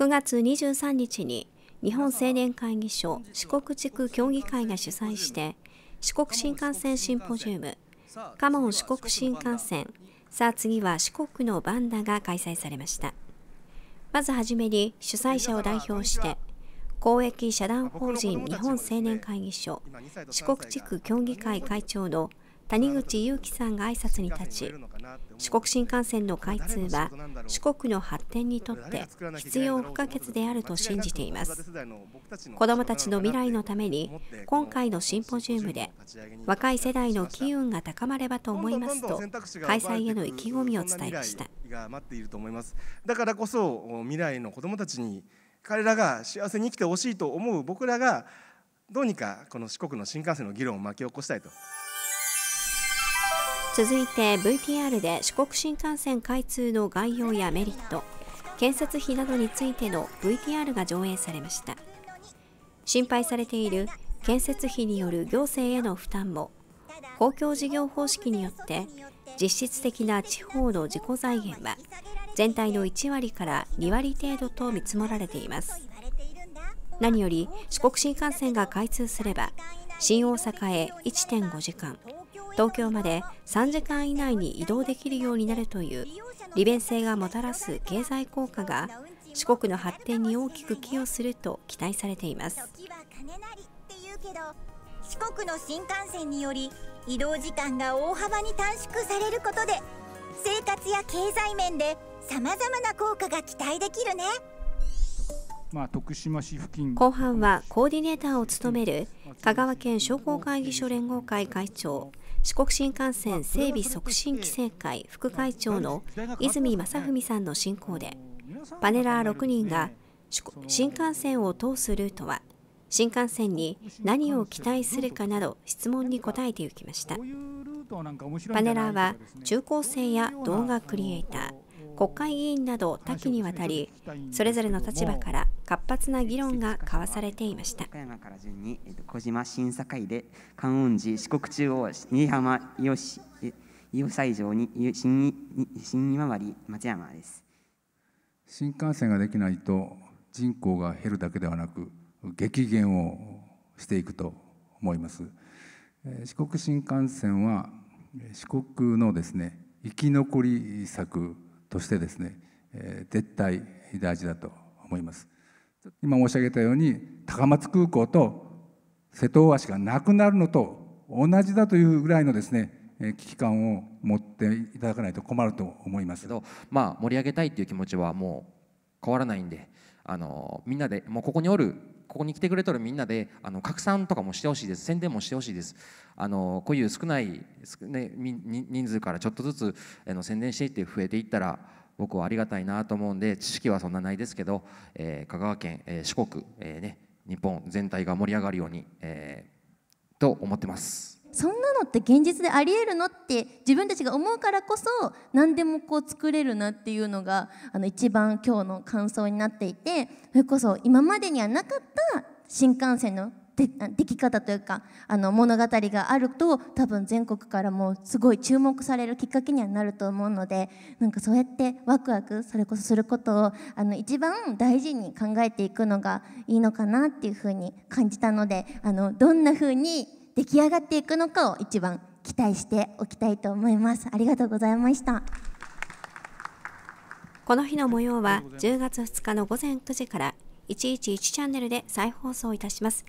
9月23日に日本青年会議所四国地区協議会が主催して四国新幹線シンポジウムカモン四国新幹線さあ次は四国のバンダが開催されましたまずはじめに主催者を代表して公益社団法人日本青年会議所四国地区協議会会長の谷口祐樹さんが挨拶に立ち四国新幹線の開通は四国の発展にとって必要不可欠であると信じています子どもたちの未来のために今回のシンポジウムで若い世代の機運が高まればと思いますと開催への意気込みを伝えましただからこそ未来の子どもたちに彼らが幸せに生きてほしいと思う僕らがどうにかこの四国の新幹線の議論を巻き起こしたいと。続いて VTR で四国新幹線開通の概要やメリット建設費などについての VTR が上映されました心配されている建設費による行政への負担も公共事業方式によって実質的な地方の自己財源は全体の1割から2割程度と見積もられています何より四国新幹線が開通すれば新大阪へ1.5時間東京まで3時間以内に移動できるようになるという利便性がもたらす経済効果が四国の発展に大きく寄与すると期待されていますは金なりって言うけど四国の新幹線により移動時間が大幅に短縮されることで生活や経済面で様々な効果が期待できるね。まあ、徳島市付近後半はコーディネーターを務める香川県商工会議所連合会会長四国新幹線整備促進規制会副会長の泉正文さんの進行でパネラー6人が新幹線を通すルートは新幹線に何を期待するかなど質問に答えていきましたパネラーは中高生や動画クリエイター国会議員など多岐にわたりそれぞれの立場から活発な議論が交わされていました岡山から順に、えー、と小島審査会で観音寺四国中央新居浜伊予市伊予西条に新新今治町山です新幹線ができないと人口が減るだけではなく激減をしていくと思います四国新幹線は四国のですね生き残り策としてですね絶対大事だと思います。今申し上げたように高松空港と瀬戸大橋がなくなるのと同じだというぐらいのですね危機感を持っていただかないと困ると思いますけど、まあ、盛り上げたいという気持ちはもう変わらないんであのみんなでもうここにおるここに来てくれとるみんなであの拡散とかもしてほしいです宣伝もしてほしいですあのこういう少ない、ね、人数からちょっとずつあの宣伝していって増えていったら僕はありがたいなと思うんで知識はそんなないですけど、えー、香川県、えー、四国、えーね、日本全体が盛り上がるように、えー、と思ってます。そんなのって現実でありえるのって自分たちが思うからこそ何でもこう作れるなっていうのがあの一番今日の感想になっていてそれこそ今までにはなかった新幹線のででき方というかあの物語があると多分全国からもすごい注目されるきっかけにはなると思うのでなんかそうやってワクワクそれこそすることをあの一番大事に考えていくのがいいのかなっていうふうに感じたのであのどんなふうに出来上がっていくのかを一番期待しておきたいと思います。ありがとうございました。この日の模様は10月2日の午前9時から111チャンネルで再放送いたします。